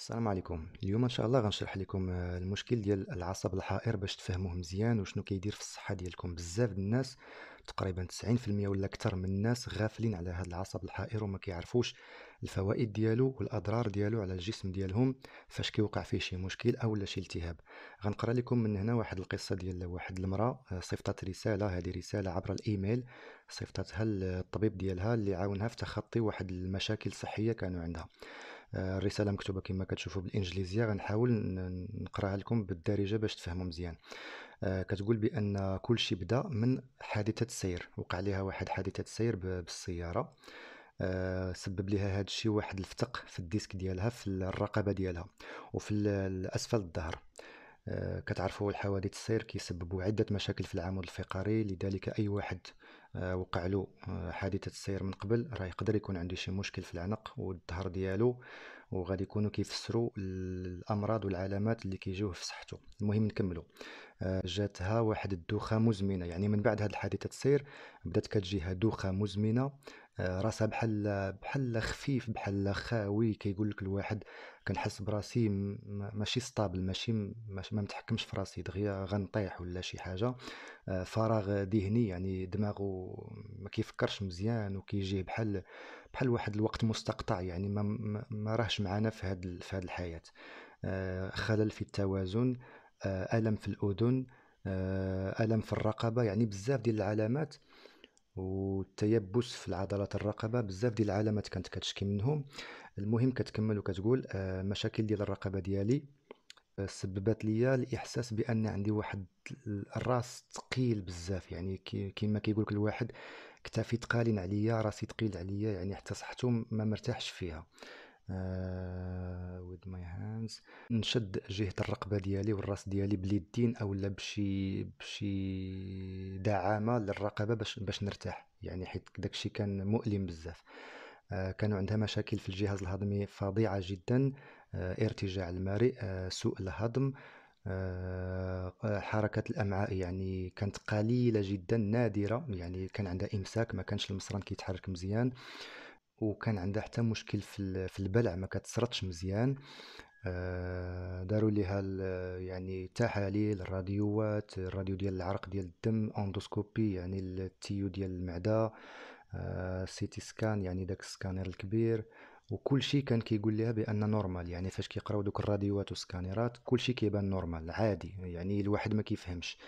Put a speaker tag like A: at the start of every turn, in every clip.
A: السلام عليكم اليوم ان شاء الله غنشرح لكم آه، المشكل ديال العصب الحائر باش تفهموه مزيان وشنو كيدير في الصحه ديالكم بزاف ديال الناس تقريبا 90% ولا اكثر من الناس غافلين على هذا العصب الحائر وما كيعرفوش الفوائد ديالو والاضرار ديالو على الجسم ديالهم فاش كيوقع فيه شي مشكل او لا شي التهاب غنقرا لكم من هنا واحد القصه ديال واحد المراه آه، صيفطات رساله هذه رساله عبر الايميل صيفطتها للطبيب ديالها اللي عاونها في تخطي واحد المشاكل صحيه كانوا عندها الرساله مكتوبه كما كتشوفوا بالانجليزيه غنحاول نقراها لكم بالدارجه باش تفهموا مزيان آه، كتقول بان كل شيء بدا من حادثه سير وقع لها واحد حادثه سير بالسياره آه، سبب لها هذا الشيء واحد الفتق في الديسك ديالها في الرقبه ديالها وفي الاسفل الظهر آه، كتعرفوا الحوادث السير كيسببوا عده مشاكل في العمود الفقري لذلك اي واحد آه، وقع له آه، حادثه السير من قبل راه يقدر يكون عنده شي مشكل في العنق والظهر ديالو وغادي يكونوا كيفسروا الامراض والعلامات اللي كيجيوه في صحته المهم نكملوا آه، جاتها واحد الدوخه مزمنه يعني من بعد هذه الحادثه تصير بدات كتجيها دوخه مزمنه آه، راسها بحال بحال خفيف بحال خاوي كيقول لك الواحد كنحس براسي ماشي ستابل ماشي ما متحكمش في راسي دغيا غنطيح ولا شي حاجه آه، فراغ ذهني يعني دماغه ما كيفكرش مزيان وكيجيه بحال بحال واحد الوقت مستقطع يعني ما, ما راهش معانا في هاد في هاد الحياه خلل في التوازن آه، الم في الاذن آه، الم في الرقبه يعني بزاف ديال العلامات والتيبس في العضلات الرقبه بزاف ديال العلامات كانت كتشكي منهم المهم كتكمل وكتقول آه، مشاكل ديال الرقبه ديالي سببت ليا الاحساس بان عندي واحد الراس ثقيل بزاف يعني كما كيقول لك الواحد كتافي ثقالين عليا راسي ثقيل عليا يعني حتى صحتو ما مرتاحش فيها آه، with my hands نشد جهه الرقبه ديالي والراس ديالي باليدين اولا بشي بشي دعامه للرقبه باش باش نرتاح يعني حيت داكشي كان مؤلم بزاف آه، كانوا عندها مشاكل في الجهاز الهضمي فظيعه جدا آه، ارتجاع المريء سوء الهضم حركة الأمعاء يعني كانت قليلة جدا نادرة يعني كان عندها إمساك ما كانش المصران كيتحرك مزيان وكان عندها حتى مشكل في في البلع ما كتصرطش مزيان آه، داروا ليها يعني تحاليل الراديوات الراديو ديال العرق ديال الدم اندوسكوبي يعني التيو ديال المعده آه، سيتي سكان يعني داك السكانير الكبير وكل شيء كان كيقول لها بان نورمال يعني فاش كيقراو دوك الراديوات والسكانيرات كل شيء كيبان نورمال عادي يعني الواحد ما كيفهمش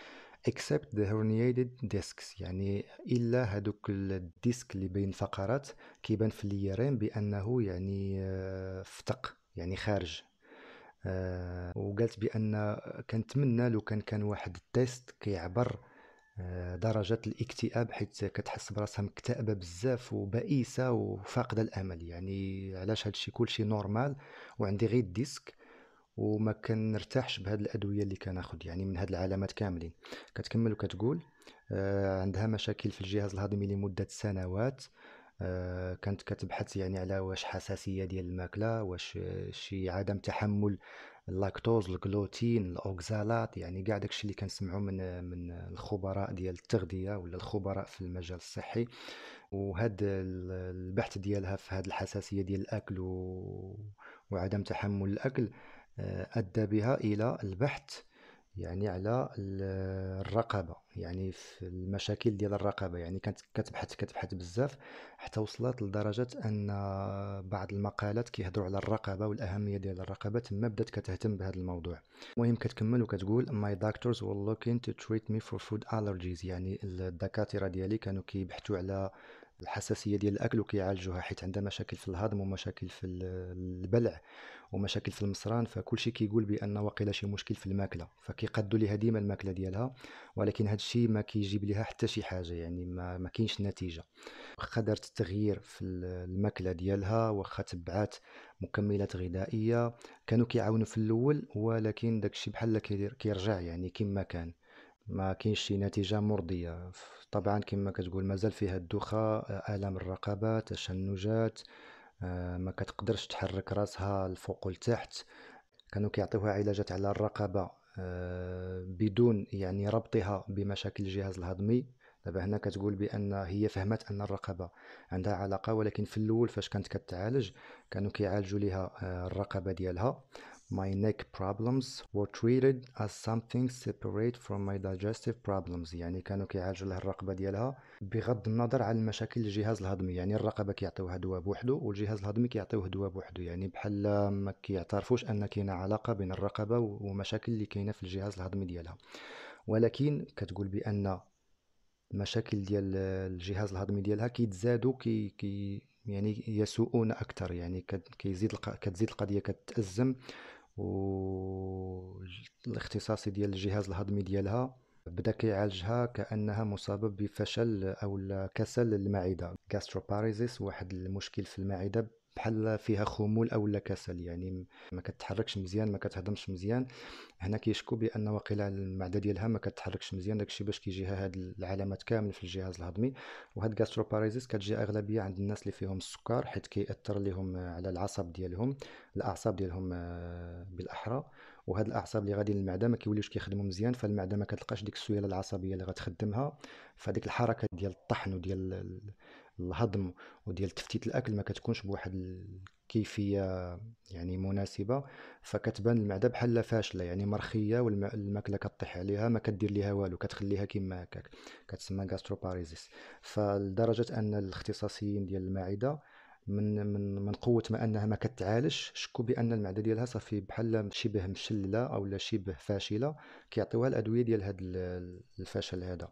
A: except the herniated discs يعني الا هذوك الديسك اللي بين فقرات كيبان في اليرين بانه يعني آه، فتق يعني خارج آه، وقالت بان كنتمنى لو كان كان واحد التيست كيعبر آه، درجة الاكتئاب حيت كتحس براسها مكتئبة بزاف وبائسة وفاقدة الأمل يعني علاش هادشي كلشي نورمال وعندي غير ديسك وما كنرتاحش بهاد الادويه اللي كناخذ يعني من هاد العلامات كاملين كتكمل وكتقول آه عندها مشاكل في الجهاز الهضمي لمده سنوات آه كانت كتبحث يعني على واش حساسيه ديال الماكله واش شي عدم تحمل اللاكتوز الجلوتين الاوكزالات يعني كاع داكشي اللي كنسمعوا من من الخبراء ديال التغذيه ولا الخبراء في المجال الصحي وهاد البحث ديالها في هاد الحساسيه ديال الاكل و... وعدم تحمل الاكل آه، أدى بها إلى البحث يعني على الرقابه يعني في المشاكل ديال الرقابه يعني كانت كتبحث كتبحث بزاف حتى وصلت لدرجه ان بعض المقالات كيهضروا على الرقابه والاهميه ديال الرقابه تما بدات كتهتم بهذا الموضوع المهم كتكمل وكتقول my doctors were looking to treat me for food allergies يعني الدكاتره ديالي كانوا كيبحثوا على الحساسيه ديال الاكل وكيعالجوها حيت عندها مشاكل في الهضم ومشاكل في البلع ومشاكل في المصران فكلشي كيقول بان واقيلا شي مشكل في الماكله فكيقدوا ليها ديما الماكله ديالها ولكن هذا الشيء ما كيجيب ليها حتى شي حاجه يعني ما, ما كاينش نتيجه واخا دارت التغيير في الماكله ديالها واخا تبعات مكملات غذائيه كانوا كيعاونوا في الاول ولكن داكشي بحال كيرجع يعني كما كان ما كاينش شي نتيجه مرضيه طبعا كما كتقول مازال فيها الدوخه الام الرقبه تشنجات آه، ما كتقدرش تحرك راسها الفوق والتحت كانوا كيعطيوها علاجات على الرقبه آه، بدون يعني ربطها بمشاكل الجهاز الهضمي دابا هنا كتقول بان هي فهمت ان الرقبه عندها علاقه ولكن في الاول فاش كانت كتعالج كانوا كيعالجوا ليها آه، الرقبه ديالها My neck problems were treated as something separate from my digestive problems يعني كانوا كيعالجوا لها الرقبة ديالها بغض النظر عن المشاكل الجهاز الهضمي يعني الرقبة كيعطيوها دواء بوحدو والجهاز الهضمي كيعطيوه دواء بوحدو يعني بحال ما كيعترفوش أن كاينة علاقة بين الرقبة ومشاكل اللي كاينة في الجهاز الهضمي ديالها ولكن كتقول بأن المشاكل ديال الجهاز الهضمي ديالها كيتزادوا كي, كي يعني يسوءون اكثر يعني كتزيد كتزيد القضيه كتازم والاختصاصي ديال الجهاز الهضمي ديالها بدا كيعالجها كانها مصابه بفشل او كسل المعده gastroparalysis واحد المشكل في المعده بحال فيها خمول او لا كسل يعني ما كتحركش مزيان ما كتهضمش مزيان هنا كيشكو بان واقيلا المعده ديالها ما كتحركش مزيان داكشي باش كيجيها هاد العلامات كامل في الجهاز الهضمي وهاد غاستروباريزيس كتجي اغلبيه عند الناس اللي فيهم السكر حيت كيأثر لهم على العصب ديالهم الاعصاب ديالهم آه، بالاحرى وهاد الاعصاب اللي غادي للمعده ما كيوليوش كيخدموا مزيان فالمعده ما كتلقاش ديك السيوله العصبيه اللي غتخدمها فهاديك الحركه ديال الطحن وديال الهضم وديال تفتيت الاكل ما كتكونش بواحد الكيفيه يعني مناسبه فكتبان المعده بحال فاشله يعني مرخيه والماكله كطيح عليها ما كدير ليها والو كتخليها كما هكاك كتسمى غاستروباريزيس فلدرجه ان الاختصاصيين ديال المعده من من من قوه ما انها ما كتعالجش شكوا بان المعده ديالها صافي بحال شبه مشلله او شبه فاشله كيعطيوها الادويه ديال هذا الفشل هذا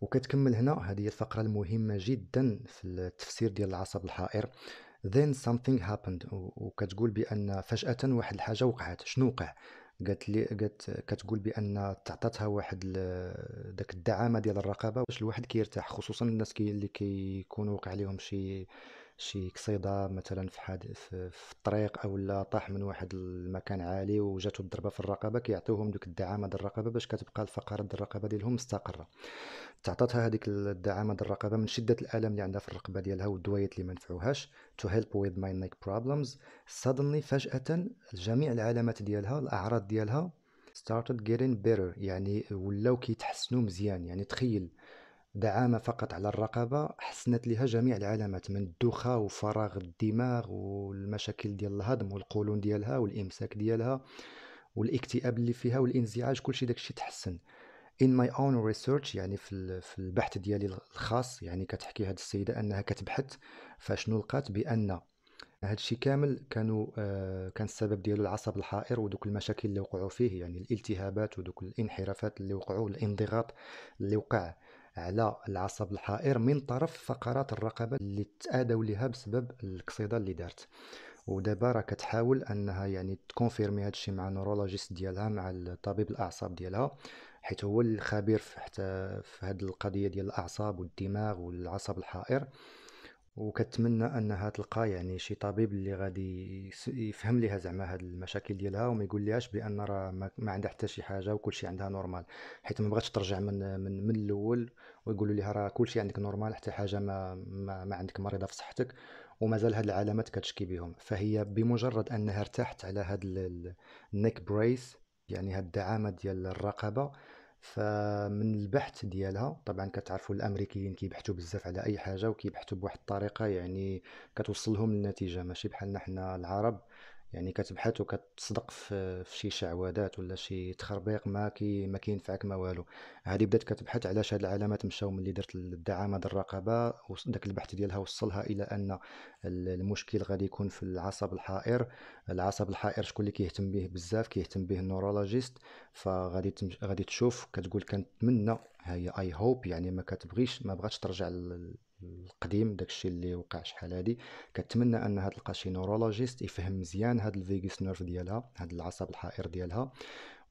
A: وكتكمل هنا هذه هي الفقره المهمه جدا في التفسير ديال العصب الحائر then something happened وكتقول بان فجاه واحد الحاجه وقعت شنو وقع قالت لي قالت كتقول بان تعطاتها واحد داك الدعامه ديال الرقابه باش الواحد كيرتاح خصوصا الناس كي اللي كيكونوا وقع عليهم شي شي قصيده مثلا في حادث في الطريق او لا طاح من واحد المكان عالي وجاتو الضربه في الرقبه كيعطيوهم دوك الدعامه ديال الرقبه باش كتبقى الفقرات ديال الرقبه ديالهم مستقره تعطاتها هذيك الدعامه ديال الرقبه من شده الالم اللي عندها في الرقبه ديالها والدويات اللي ما نفعوهاش تو هيلب ويز ماي نيك بروبلمز suddenly فجاه جميع العلامات ديالها الاعراض ديالها started getting better يعني ولاو كيتحسنوا مزيان يعني تخيل دعامة فقط على الرقبة حسنت لها جميع العلامات من الدوخة وفراغ الدماغ والمشاكل ديال الهضم والقولون ديالها والإمساك ديالها والاكتئاب اللي فيها والانزعاج كلشي داكشي تحسن in my own research يعني في في البحث ديالي الخاص يعني كتحكي هاد السيده انها كتبحث فشنو لقات بان هادشي كامل كانوا آه كان السبب ديالو العصب الحائر ودوك المشاكل اللي وقعوا فيه يعني الالتهابات ودوك الانحرافات اللي وقعوا الانضغاط اللي وقع على العصب الحائر من طرف فقرات الرقبه اللي تاذوا لها بسبب القصيده اللي دارت ودابا راه كتحاول انها يعني تكونفيرمي هذا الشيء مع نورولوجيست ديالها مع طبيب الاعصاب ديالها حيت هو الخبير في حتى في هذه القضيه ديال الاعصاب والدماغ والعصب الحائر وكتمنى انها تلقى يعني شي طبيب اللي غادي يفهم ليها زعما هاد المشاكل ديالها وما يقول ليهاش بان راه ما عندها حتى شي حاجه وكلشي عندها نورمال حيت ما بغاتش ترجع من من, من الاول ويقولوا ليها راه كلشي عندك نورمال حتى حاجه ما ما, ما عندك مريضه في صحتك ومازال هاد العلامات كتشكي بهم فهي بمجرد انها ارتاحت على هاد النيك بريس يعني هاد الدعامه ديال الرقبه فمن البحث ديالها طبعا كتعرفوا الامريكيين كيبحثوا بزاف على اي حاجه وكيبحثوا بواحد الطريقه يعني كتوصل لهم النتيجه ماشي بحالنا حنا العرب يعني كتبحث وكتصدق في, في شي شعوذات ولا شي تخربيق ما كي ما كينفعك ما والو هذه بدات كتبحث علاش هاد العلامات مشاو ملي درت الدعامه ديال الرقبه وداك البحث ديالها وصلها الى ان المشكل غادي يكون في العصب الحائر العصب الحائر شكون اللي كيهتم به بزاف كيهتم به النورولوجيست فغادي غادي تشوف كتقول كنتمنى هي اي هوب يعني ما كتبغيش ما بغاتش ترجع القديم داكشي اللي وقع شحال هادي كنتمنى ان هاد تلقى شي نورولوجيست يفهم مزيان هاد الفيغوس نيرف ديالها هاد العصب الحائر ديالها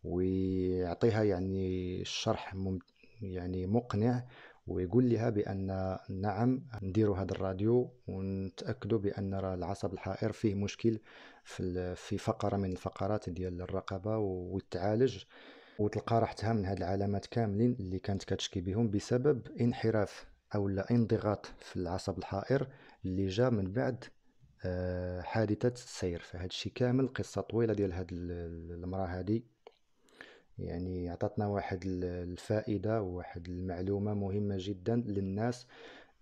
A: ويعطيها يعني الشرح مم يعني مقنع ويقول لها بان نعم نديروا هذا الراديو ونتاكدوا بان راه العصب الحائر فيه مشكل في في فقره من الفقرات ديال الرقبه وتعالج وتلقى راحتها من هاد العلامات كاملين اللي كانت كتشكي بهم بسبب انحراف او انضغاط في العصب الحائر اللي جا من بعد آه، حادثه السير فهذا الشيء كامل قصه طويله ديال هاد المراه هادي يعني عطاتنا واحد الفائده وواحد المعلومه مهمه جدا للناس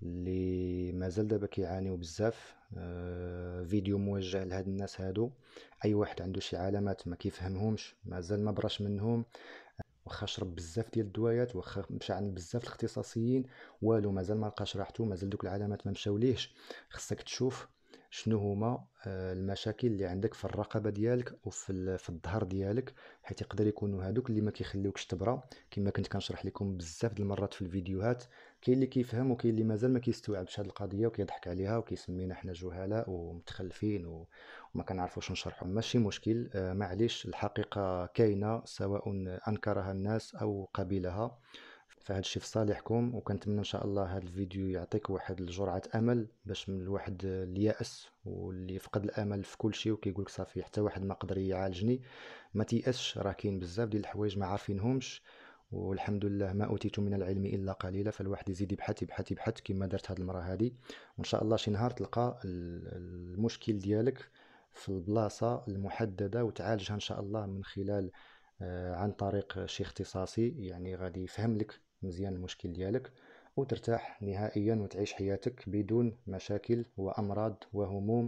A: اللي مازال دابا كيعانيو بزاف آه، فيديو موجه لهاد الناس هادو اي واحد عنده شي علامات ما كيفهمهمش مازال ما براش منهم واخا شرب بزاف ديال الدوايات واخا مشى عند بزاف الاختصاصيين والو مازال ما لقاش راحتو مازال دوك العلامات ما مشاوليهش خصك تشوف شنو هما آه، المشاكل اللي عندك في الرقبه ديالك وفي في الظهر ديالك حيت يقدر يكونوا هادوك اللي ما كيخليوكش تبرى كما كنت كنشرح لكم بزاف د المرات في الفيديوهات كاين اللي كيفهم وكاين اللي مازال ما كيستوعبش هاد القضيه وكيضحك عليها وكيسمينا حنا جهلاء ومتخلفين وما كنعرفوش نشرحوا ماشي مشكل آه، معليش الحقيقه كاينه سواء انكرها الناس او قبلها فهاد الشيء في صالحكم وكنتمنى ان شاء الله هذا الفيديو يعطيك واحد الجرعه امل باش من الواحد الياس واللي فقد الامل في كل شيء وكيقول لك صافي حتى واحد ما قدر يعالجني ما تيأسش راه كاين بزاف ديال الحوايج ما عارفينهمش والحمد لله ما اوتيت من العلم الا قليلا فالواحد يزيد يبحث يبحث يبحث كما درت هاد المره هادي وان شاء الله شي نهار تلقى المشكل ديالك في البلاصه المحدده وتعالجها ان شاء الله من خلال آه، عن طريق شي اختصاصي يعني غادي يفهم لك مزيان المشكل ديالك وترتاح نهائيا وتعيش حياتك بدون مشاكل وامراض وهموم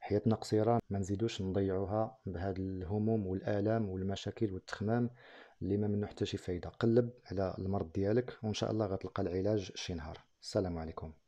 A: حياتنا قصيره ما نزيدوش نضيعوها بهاد الهموم والالام والمشاكل والتخمام اللي ما منه حتى شي فايده قلب على المرض ديالك وان شاء الله غتلقى العلاج شي نهار السلام عليكم